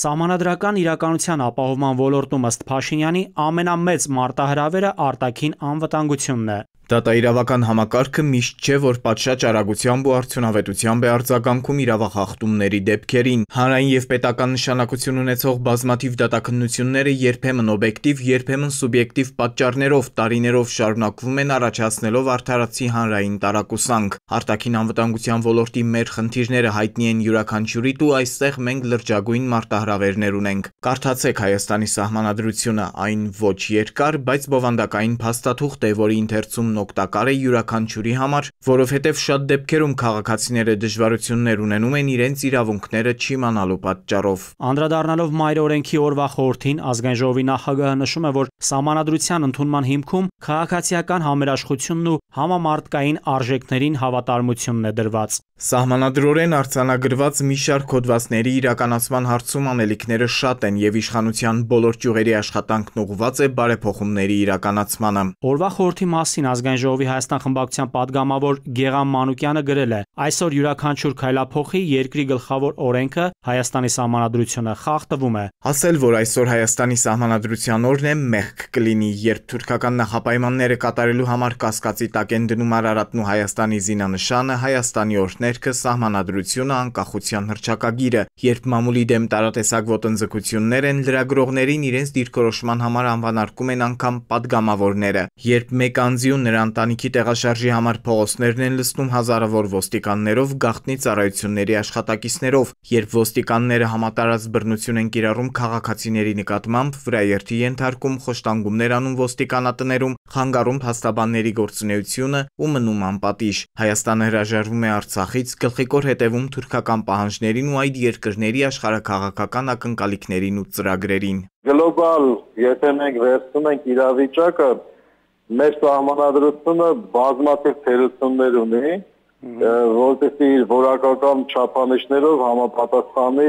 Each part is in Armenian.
Սահմանադրական իրականության ապահովման ոլորտում ըստ Փաշինյանի ամենամեծ մարտահրավերը արտաքին անվտանգությունն է։ Դատաիրավական համակարգը միշտ չէ, որ պատշաճ արագությամբ ու արդյունավետությամբ է արձագանքում իրավախախտումների դեպքերին։ Հանրային եւ պետական նշանակություն ունեցող բազմաթիվ դատաքննությունները երբեմն օբյեկտիվ, երբեմն սուբյեկտիվ պատճառներով տարիներով շարունակվում են առաջացնելով արդարացի հանրային տարակուսանք։ Արտաքին անվտանգության ոլորտի մեր խնդիրները հայտնի են յուրաքանչյուրիդ ու այստեղ մենք լրջագույն մարտահրավերներ ունենք։ Կարդացեք Հայաստանի սահմանադրությունը, այն ոչ երկար, բայց բովանդակային փաստաթուղթ է, որի ընթերցումն օգտակար է յուրաքանչյուրի համար, որովհետև շատ դեպքերում քաղաքացիները դժվարություններ ունենում են իրենց իրավունքները չիմանալու պատճառով։ Անդրադառնալով Մայր օրենքի օրվա խորհրդին, ազգային ժողովի նախագահը նշում է, որ սահմանադրության ընդունման հիմքում քաղաքացիական համերաշխությունն ու համամարտկային արժեքներին հավատարմությունն է դրված։ Սահմանադրորեն արձանագրված մի շարք հոդվածների իրականացման հարցում անելիքները շատ են եւ իշխանության բոլոր ճյուղերի աշխատանքն ուղղված է բարեփոխումների իրականացմանը։ Օրվա խորհրդի մասին ազգային Ազգային ժողովի Հայաստան խմբակցության падգամավոր Գեգամ Մանուկյանը գրել է. «Այսօր յուրաքանչյուր քայլափոխի երկրի գլխավոր օրենքը՝ Հայաստանի Սահմանադրությունը, խախ տվում է»։ Ասել, որ այսօր Հայաստանի Սահմանադրության օրն է, մեղք կլինի, երբ թուրքական նախապայմանները կատարելու համար կասկածի տակ են դնում Արարատն ու Հայաստանի զինանշանը, Հայաստանի օրհներգը, Սահմանադրությունը, անկախության հռչակագիրը, երբ մամուլի դեմ տարատեսակ ոտնձգություններ են լրագրողներին իրենց դիրքորոշման համար անվանարկում են անգամ падգամավորները, երբ մեկ անձի ու նրա ընտանիքի տեղաշարժի համար փողոցներն են լցնում հազարավոր ոստիկաններով, գաղտնի ծառայությունների աշխատակիցներով, երբ ոստիկանները համատարած բռնություն են կիրառում քաղաքացիների նկատմամբ, վրաերթի ենթարկում, խոշտանգումներ անում ոստիկանատներում, խանգարում փաստաբանների գործունեությունը ու մնում անպատիժ։ Հայաստանը հրաժարվում է Արցախից, գլխիկոր հետևում թուրքական պահանջներին ու այդ երկրների աշխարհակաղակական ակնկալիքներին ու ծրագրերին։ Գլոբալ, եթե մենք վերցնում ենք իրավիճակը, մեր սահմանադրությունը բազմաթիվ թերություններ ունի, որտեղ իր որակական չափանիշներով համապատասխանի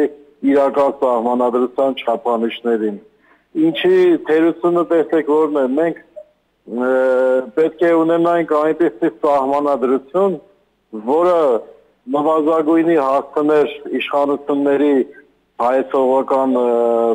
իրական սահմանադրության չափանիշներին։ Ինչի թերությունը տեսեք որն է, մենք պետք է ունենանք այնպեսի սահմանադրություն, որը նվազագույնի հասցներ իշխանությունների հայեցողական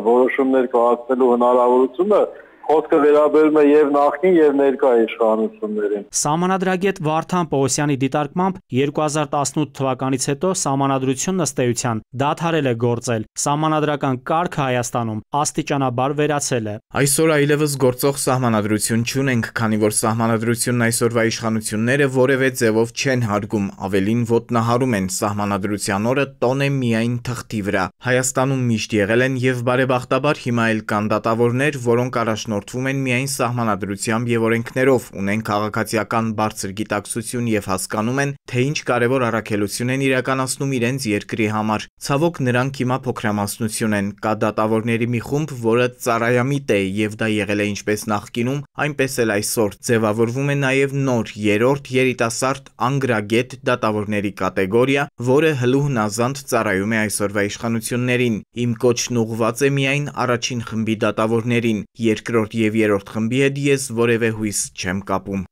որոշումներ կայացնելու հնարավորությունը խոսքը վերաբերում է եւ նախկին եւ ներկա իշխանություններին։ Սահմանադրագետ Վարդան Պողոսյանի դիտարկմամբ 2018 թվականից հետո սահմանադրությունն ըստ էության դադարել է գործել։ Սահմանադրական կարգը Հայաստանում աստիճանաբար վերացել է։ Այսօր այլևս գործող սահմանադրություն չունենք, քանի որ սահմանադրությունն այսօրվա իշխանությունները որևէ ձևով չեն հարգում, ավելին ոտնահարում են սահմանադրության օրը տոն է միայն թղթի վրա։ Հայաստանում միշտ եղել են եւ բարեբախտաբար հիմա էլ կան դատավորներ, որոնք առաջնորդ առաջնորդվում են միայն սահմանադրությամբ եւ օրենքներով, ունեն քաղաքացիական բարձր գիտակցություն եւ հասկանում են, թե ինչ կարեւոր առաքելություն են իրականացնում իրենց երկրի համար։ Ցավոք նրանք հիմա փոքրամասնություն են, կա դատավորների մի խումբ, որը ծարայամիտ է եւ դա եղել է ինչպես նախկինում, այնպես էլ այսօր։ Ձևավորվում է նաեւ նոր երրորդ երիտասարդ անգրագետ դատավորների կատեգորիա, որը հլուհն ազանդ ծառայում է այսօրվա իշխանություններին։ Իմ կոչն ուղղված է միայն առաջին խմբի դատավորներին։ Երկրորդ երկրորդ եւ երրորդ խմբի հետ ես որևէ հույս չեմ կապում։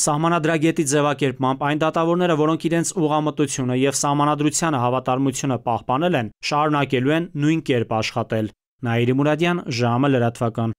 Սահմանադրագետի ձևակերպմամբ այն դատավորները, որոնք իրենց ուղամտությունը եւ սահմանադրությանը հավատարմությունը պահպանել են, շարունակելու են նույն կերպ աշխատել։ Նաիրի Մուրադյան, ժամը լրատվական։